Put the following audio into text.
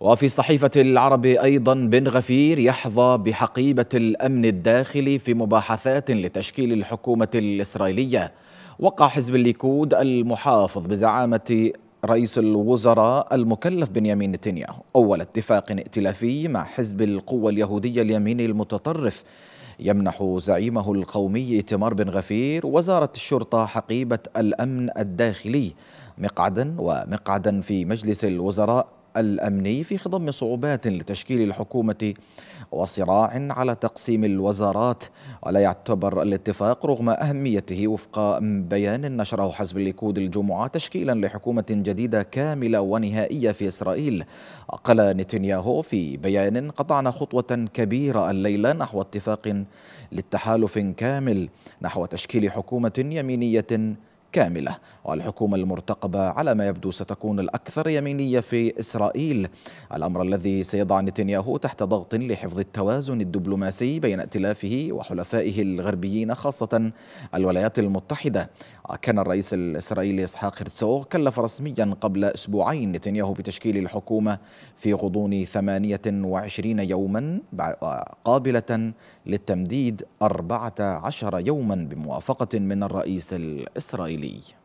وفي صحيفة العرب أيضا بن غفير يحظى بحقيبة الأمن الداخلي في مباحثات لتشكيل الحكومة الإسرائيلية وقع حزب الليكود المحافظ بزعامة رئيس الوزراء المكلف بنيامين نتنياهو أول اتفاق ائتلافي مع حزب القوة اليهودية اليميني المتطرف يمنح زعيمه القومي تمار بن غفير وزارة الشرطة حقيبة الأمن الداخلي مقعدا ومقعدا في مجلس الوزراء الأمني في خضم صعوبات لتشكيل الحكومة وصراع على تقسيم الوزارات ولا يعتبر الاتفاق رغم أهميته وفق بيان نشره حزب الليكود الجمعة تشكيلا لحكومة جديدة كاملة ونهائية في إسرائيل قال نتنياهو في بيان قطعنا خطوة كبيرة الليلة نحو اتفاق للتحالف كامل نحو تشكيل حكومة يمينية كاملة والحكومة المرتقبة على ما يبدو ستكون الأكثر يمينية في إسرائيل الأمر الذي سيضع نتنياهو تحت ضغط لحفظ التوازن الدبلوماسي بين ائتلافه وحلفائه الغربيين خاصة الولايات المتحدة كان الرئيس الإسرائيلي إسحاق هرتسوغ كلف رسميا قبل أسبوعين نتنياهو بتشكيل الحكومة في غضون 28 يوما قابلة للتمديد 14 يوما بموافقة من الرئيس الإسرائيلي